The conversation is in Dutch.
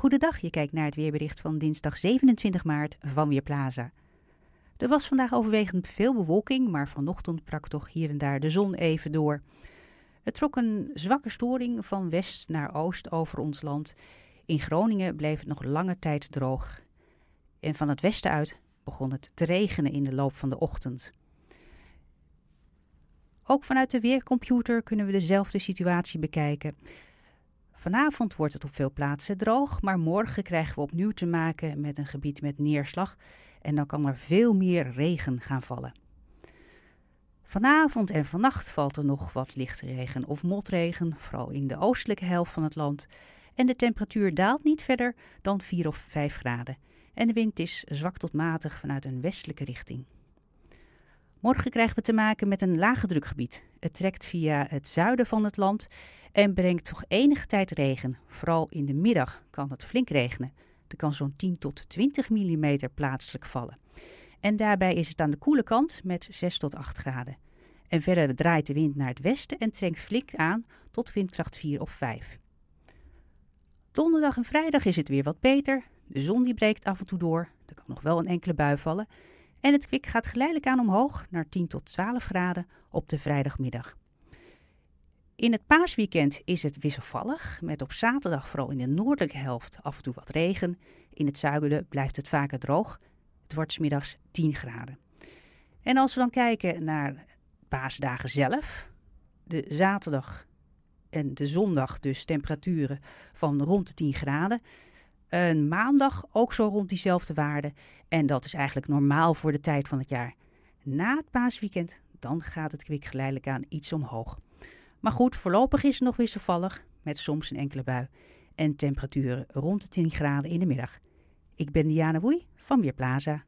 Goedendag, je kijkt naar het weerbericht van dinsdag 27 maart van Weerplaza. Er was vandaag overwegend veel bewolking, maar vanochtend brak toch hier en daar de zon even door. Het trok een zwakke storing van west naar oost over ons land. In Groningen bleef het nog lange tijd droog. En van het westen uit begon het te regenen in de loop van de ochtend. Ook vanuit de weercomputer kunnen we dezelfde situatie bekijken. Vanavond wordt het op veel plaatsen droog, maar morgen krijgen we opnieuw te maken met een gebied met neerslag en dan kan er veel meer regen gaan vallen. Vanavond en vannacht valt er nog wat lichtregen of motregen, vooral in de oostelijke helft van het land. En de temperatuur daalt niet verder dan 4 of 5 graden. En de wind is zwak tot matig vanuit een westelijke richting. Morgen krijgen we te maken met een lage drukgebied. Het trekt via het zuiden van het land en brengt toch enige tijd regen. Vooral in de middag kan het flink regenen. Er kan zo'n 10 tot 20 mm plaatselijk vallen. En daarbij is het aan de koele kant met 6 tot 8 graden. En verder draait de wind naar het westen en trekt flink aan tot windkracht 4 of 5. Donderdag en vrijdag is het weer wat beter. De zon die breekt af en toe door. Er kan nog wel een enkele bui vallen. En het kwik gaat geleidelijk aan omhoog naar 10 tot 12 graden op de vrijdagmiddag. In het paasweekend is het wisselvallig, met op zaterdag vooral in de noordelijke helft af en toe wat regen. In het zuiden blijft het vaker droog. Het wordt smiddags 10 graden. En als we dan kijken naar paasdagen zelf, de zaterdag en de zondag dus temperaturen van rond de 10 graden. Een maandag ook zo rond diezelfde waarde. En dat is eigenlijk normaal voor de tijd van het jaar. Na het paasweekend, dan gaat het kwik geleidelijk aan iets omhoog. Maar goed, voorlopig is het nog wisselvallig met soms een enkele bui en temperaturen rond de 10 graden in de middag. Ik ben Diana Woei van Weerplaza.